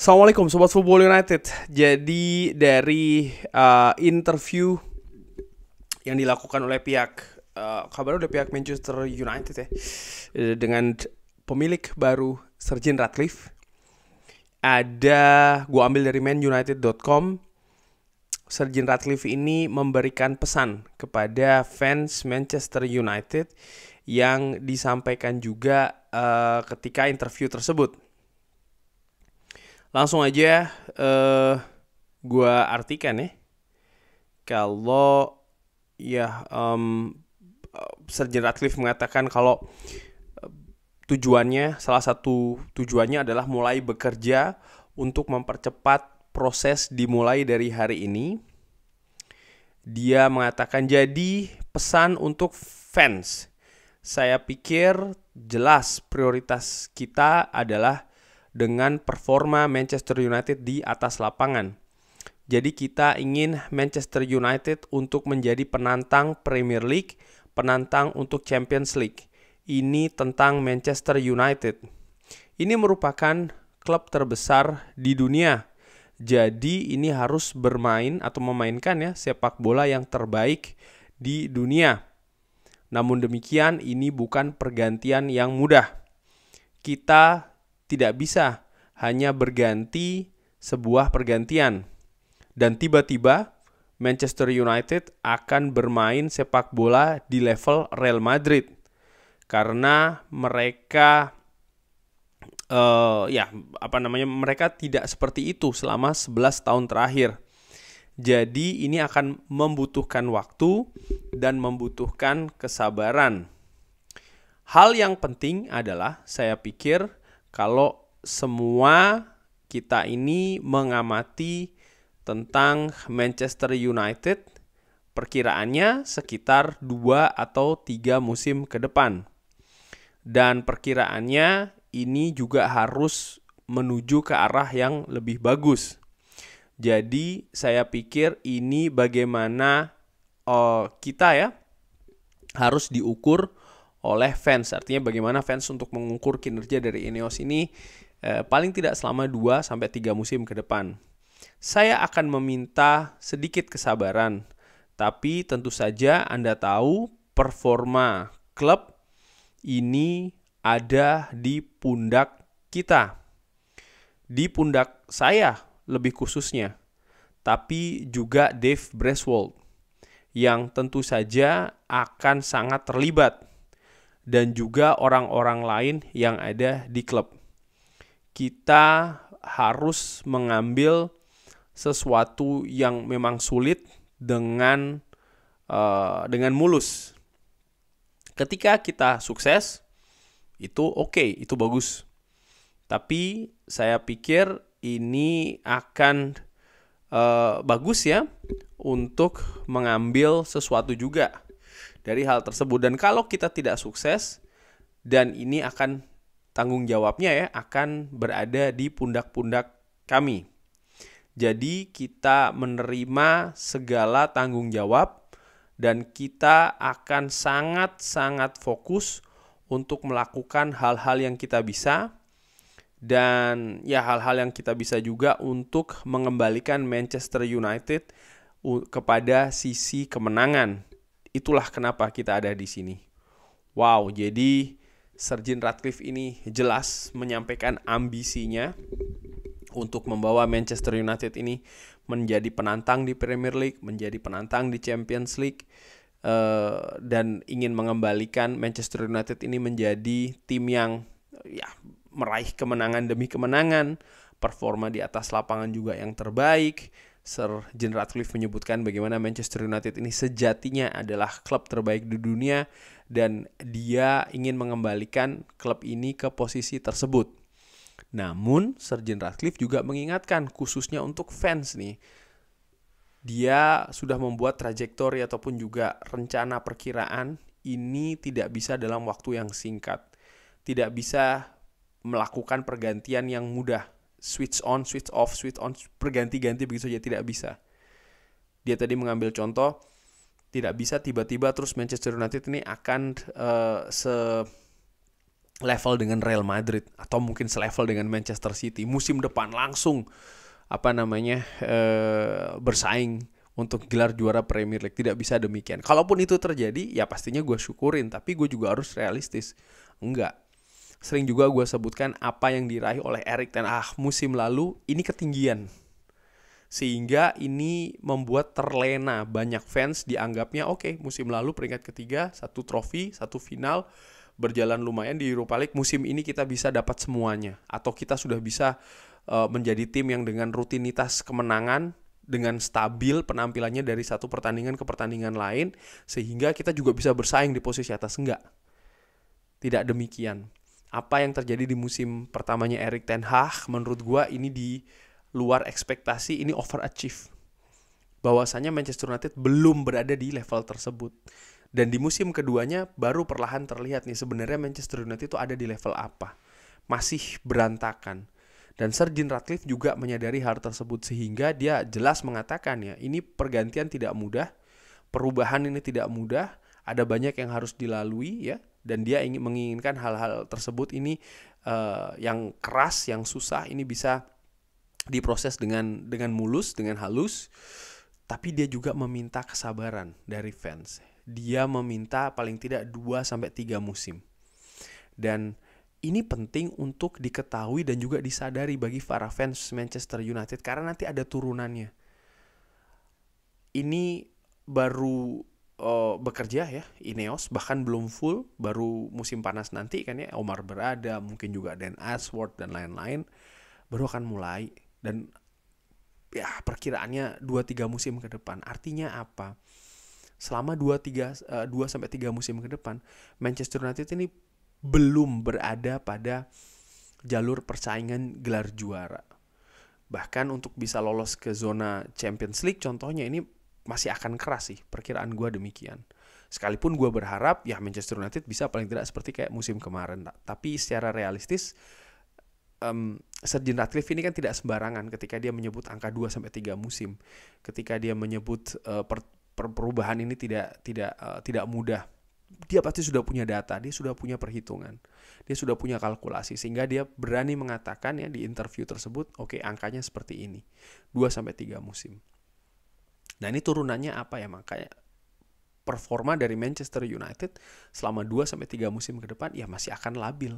Assalamualaikum Sobat Football United Jadi dari uh, interview yang dilakukan oleh pihak uh, Kabar oleh pihak Manchester United ya eh, Dengan pemilik baru Sergin Ratcliffe Ada, gua ambil dari manunited.com Sergin Ratcliffe ini memberikan pesan kepada fans Manchester United yang disampaikan juga uh, ketika interview tersebut langsung aja uh, gua artikan ya. Kalau ya um, Sergeant Ratcliffe mengatakan kalau eh, tujuannya salah satu tujuannya adalah mulai bekerja untuk mempercepat proses dimulai dari hari ini. Dia mengatakan jadi pesan untuk fans. Saya pikir jelas prioritas kita adalah dengan performa Manchester United di atas lapangan. Jadi kita ingin Manchester United untuk menjadi penantang Premier League, penantang untuk Champions League. Ini tentang Manchester United. Ini merupakan klub terbesar di dunia. Jadi ini harus bermain atau memainkan ya sepak bola yang terbaik di dunia. Namun demikian ini bukan pergantian yang mudah. Kita tidak bisa hanya berganti sebuah pergantian. Dan tiba-tiba Manchester United akan bermain sepak bola di level Real Madrid karena mereka uh, ya apa namanya mereka tidak seperti itu selama 11 tahun terakhir. Jadi ini akan membutuhkan waktu dan membutuhkan kesabaran. Hal yang penting adalah saya pikir kalau semua kita ini mengamati tentang Manchester United perkiraannya sekitar 2 atau tiga musim ke depan. Dan perkiraannya ini juga harus menuju ke arah yang lebih bagus. Jadi saya pikir ini bagaimana uh, kita ya harus diukur oleh fans. Artinya bagaimana fans untuk mengukur kinerja dari Ineos ini eh, paling tidak selama 2 sampai 3 musim ke depan. Saya akan meminta sedikit kesabaran. Tapi tentu saja Anda tahu performa klub ini ada di pundak kita. Di pundak saya lebih khususnya. Tapi juga Dave Breswold yang tentu saja akan sangat terlibat dan juga orang-orang lain yang ada di klub. Kita harus mengambil sesuatu yang memang sulit dengan uh, dengan mulus. Ketika kita sukses, itu oke, okay, itu bagus. Tapi saya pikir ini akan uh, bagus ya untuk mengambil sesuatu juga dari hal tersebut dan kalau kita tidak sukses dan ini akan tanggung jawabnya ya akan berada di pundak-pundak kami. Jadi kita menerima segala tanggung jawab dan kita akan sangat-sangat fokus untuk melakukan hal-hal yang kita bisa dan ya hal-hal yang kita bisa juga untuk mengembalikan Manchester United kepada sisi kemenangan itulah kenapa kita ada di sini. Wow, jadi Sergeant Ratcliffe ini jelas menyampaikan ambisinya untuk membawa Manchester United ini menjadi penantang di Premier League, menjadi penantang di Champions League, eh, dan ingin mengembalikan Manchester United ini menjadi tim yang ya meraih kemenangan demi kemenangan, performa di atas lapangan juga yang terbaik, Sir Jim Ratcliffe menyebutkan bagaimana Manchester United ini sejatinya adalah klub terbaik di dunia dan dia ingin mengembalikan klub ini ke posisi tersebut. Namun, Sir Jim Ratcliffe juga mengingatkan khususnya untuk fans nih. Dia sudah membuat trajektori ataupun juga rencana perkiraan ini tidak bisa dalam waktu yang singkat. Tidak bisa melakukan pergantian yang mudah switch on, switch off, switch on, berganti-ganti begitu saja tidak bisa. Dia tadi mengambil contoh tidak bisa tiba-tiba terus Manchester United ini akan uh, eh, se level dengan Real Madrid atau mungkin selevel dengan Manchester City musim depan langsung apa namanya uh, bersaing untuk gelar juara Premier League tidak bisa demikian. Kalaupun itu terjadi, ya pastinya gue syukurin, tapi gue juga harus realistis. Enggak, sering juga gue sebutkan apa yang diraih oleh Erik Ten Hag musim lalu ini ketinggian sehingga ini membuat terlena banyak fans dianggapnya oke okay, musim lalu peringkat ketiga satu trofi satu final berjalan lumayan di Europa League musim ini kita bisa dapat semuanya atau kita sudah bisa uh, menjadi tim yang dengan rutinitas kemenangan dengan stabil penampilannya dari satu pertandingan ke pertandingan lain sehingga kita juga bisa bersaing di posisi atas enggak tidak demikian apa yang terjadi di musim pertamanya Erik Ten Hag menurut gua ini di luar ekspektasi ini overachieve bahwasanya Manchester United belum berada di level tersebut dan di musim keduanya baru perlahan terlihat nih sebenarnya Manchester United itu ada di level apa masih berantakan dan Sir Jim Ratcliffe juga menyadari hal tersebut sehingga dia jelas mengatakan ya ini pergantian tidak mudah perubahan ini tidak mudah ada banyak yang harus dilalui ya dan dia ingin menginginkan hal-hal tersebut ini uh, yang keras, yang susah ini bisa diproses dengan dengan mulus, dengan halus. Tapi dia juga meminta kesabaran dari fans. Dia meminta paling tidak 2 sampai 3 musim. Dan ini penting untuk diketahui dan juga disadari bagi para fans Manchester United karena nanti ada turunannya. Ini baru uh, bekerja ya Ineos bahkan belum full baru musim panas nanti kan ya Omar berada mungkin juga Dan Ashworth dan lain-lain baru akan mulai dan ya perkiraannya 2-3 musim ke depan artinya apa selama 2 3 2 sampai 3 musim ke depan Manchester United ini belum berada pada jalur persaingan gelar juara bahkan untuk bisa lolos ke zona Champions League contohnya ini masih akan keras sih perkiraan gue demikian. Sekalipun gue berharap ya Manchester United bisa paling tidak seperti kayak musim kemarin. Tapi secara realistis um, Sergin Ratcliffe ini kan tidak sembarangan ketika dia menyebut angka 2 3 musim. Ketika dia menyebut uh, per, per, perubahan ini tidak tidak uh, tidak mudah. Dia pasti sudah punya data, dia sudah punya perhitungan. Dia sudah punya kalkulasi sehingga dia berani mengatakan ya di interview tersebut, oke okay, angkanya seperti ini. 2 sampai 3 musim. Nah ini turunannya apa ya makanya performa dari Manchester United selama 2 sampai 3 musim ke depan ya masih akan labil.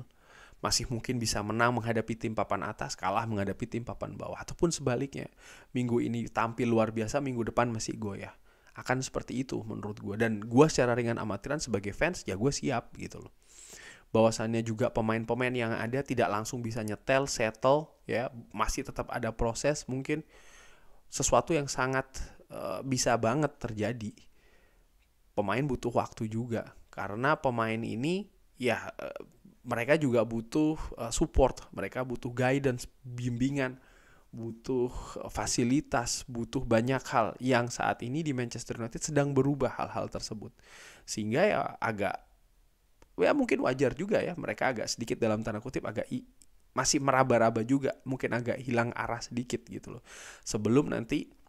Masih mungkin bisa menang menghadapi tim papan atas, kalah menghadapi tim papan bawah ataupun sebaliknya. Minggu ini tampil luar biasa, minggu depan masih goyah. Akan seperti itu menurut gue dan gue secara ringan amatiran sebagai fans ya gue siap gitu loh. Bahwasannya juga pemain-pemain yang ada tidak langsung bisa nyetel, settle ya, masih tetap ada proses mungkin sesuatu yang sangat Eh, bisa banget terjadi. Pemain butuh waktu juga karena pemain ini ya eh, mereka juga butuh eh, support, mereka butuh guidance, bimbingan, butuh fasilitas, butuh banyak hal yang saat ini di Manchester United sedang berubah hal-hal tersebut. Sehingga ya agak ya mungkin wajar juga ya mereka agak sedikit dalam tanda kutip agak i, masih meraba-raba juga, mungkin agak hilang arah sedikit gitu loh. Sebelum nanti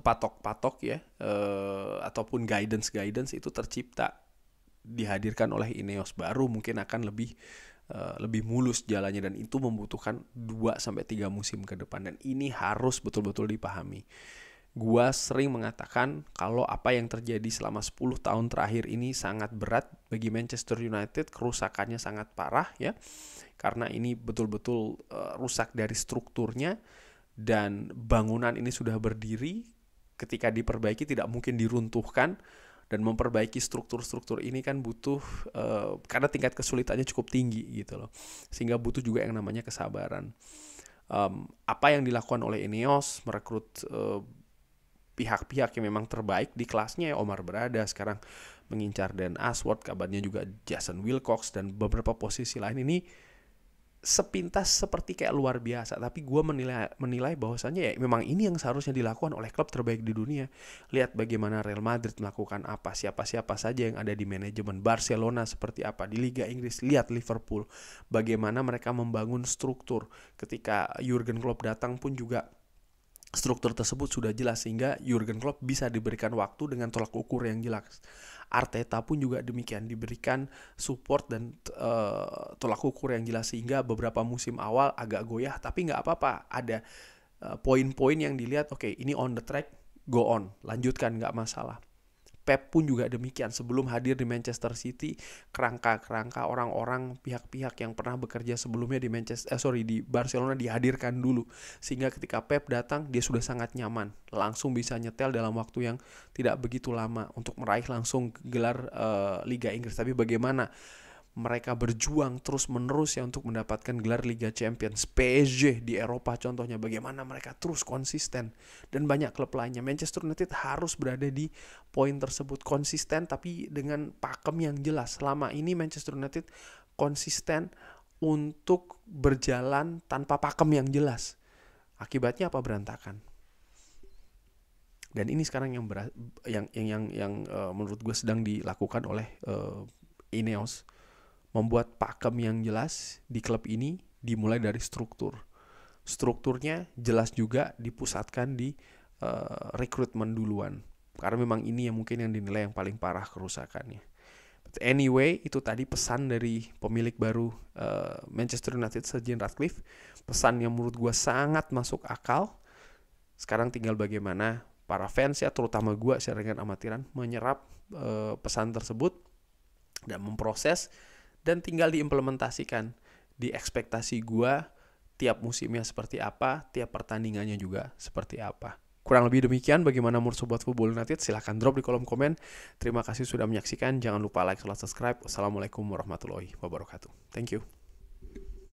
patok-patok ya eh, ataupun guidance-guidance itu tercipta dihadirkan oleh Ineos baru mungkin akan lebih eh, lebih mulus jalannya dan itu membutuhkan 2 sampai 3 musim ke depan dan ini harus betul-betul dipahami. Gua sering mengatakan kalau apa yang terjadi selama 10 tahun terakhir ini sangat berat bagi Manchester United, kerusakannya sangat parah ya. Karena ini betul-betul eh, rusak dari strukturnya dan bangunan ini sudah berdiri ketika diperbaiki tidak mungkin diruntuhkan dan memperbaiki struktur-struktur ini kan butuh uh, karena tingkat kesulitannya cukup tinggi gitu loh sehingga butuh juga yang namanya kesabaran um, apa yang dilakukan oleh Ineos merekrut uh, pihak-pihak yang memang terbaik di kelasnya ya Omar berada sekarang mengincar Dan Aswad kabarnya juga Jason Wilcox dan beberapa posisi lain ini sepintas seperti kayak luar biasa tapi gue menilai menilai bahwasannya ya memang ini yang seharusnya dilakukan oleh klub terbaik di dunia lihat bagaimana Real Madrid melakukan apa siapa siapa saja yang ada di manajemen Barcelona seperti apa di Liga Inggris lihat Liverpool bagaimana mereka membangun struktur ketika Jurgen Klopp datang pun juga struktur tersebut sudah jelas sehingga Jurgen Klopp bisa diberikan waktu dengan tolak ukur yang jelas Arteta pun juga demikian diberikan support dan uh, tolak ukur yang jelas sehingga beberapa musim awal agak goyah tapi nggak apa-apa ada eh, poin-poin yang dilihat oke okay, ini on the track go on lanjutkan nggak masalah Pep pun juga demikian sebelum hadir di Manchester City kerangka-kerangka orang-orang pihak-pihak yang pernah bekerja sebelumnya di Manchester eh, sorry di Barcelona dihadirkan dulu sehingga ketika Pep datang dia sudah sangat nyaman langsung bisa nyetel dalam waktu yang tidak begitu lama untuk meraih langsung gelar uh, Liga Inggris tapi bagaimana mereka berjuang terus-menerus ya untuk mendapatkan gelar Liga Champions. PSG di Eropa contohnya bagaimana mereka terus konsisten dan banyak klub lainnya. Manchester United harus berada di poin tersebut konsisten tapi dengan pakem yang jelas. Selama ini Manchester United konsisten untuk berjalan tanpa pakem yang jelas. Akibatnya apa berantakan? Dan ini sekarang yang berat, yang yang yang, yang uh, menurut gue sedang dilakukan oleh uh, Ineos membuat pakem yang jelas di klub ini dimulai dari struktur. Strukturnya jelas juga dipusatkan di uh, rekrutmen duluan. Karena memang ini yang mungkin yang dinilai yang paling parah kerusakannya. But anyway, itu tadi pesan dari pemilik baru uh, Manchester United, Sir Jim Ratcliffe. Pesan yang menurut gue sangat masuk akal. Sekarang tinggal bagaimana para fans ya, terutama gue secara amatiran, menyerap uh, pesan tersebut dan memproses dan tinggal diimplementasikan di ekspektasi gua tiap musimnya seperti apa, tiap pertandingannya juga seperti apa. Kurang lebih demikian bagaimana menurut Sobat Football United silahkan drop di kolom komen. Terima kasih sudah menyaksikan. Jangan lupa like, subscribe. Wassalamualaikum warahmatullahi wabarakatuh. Thank you.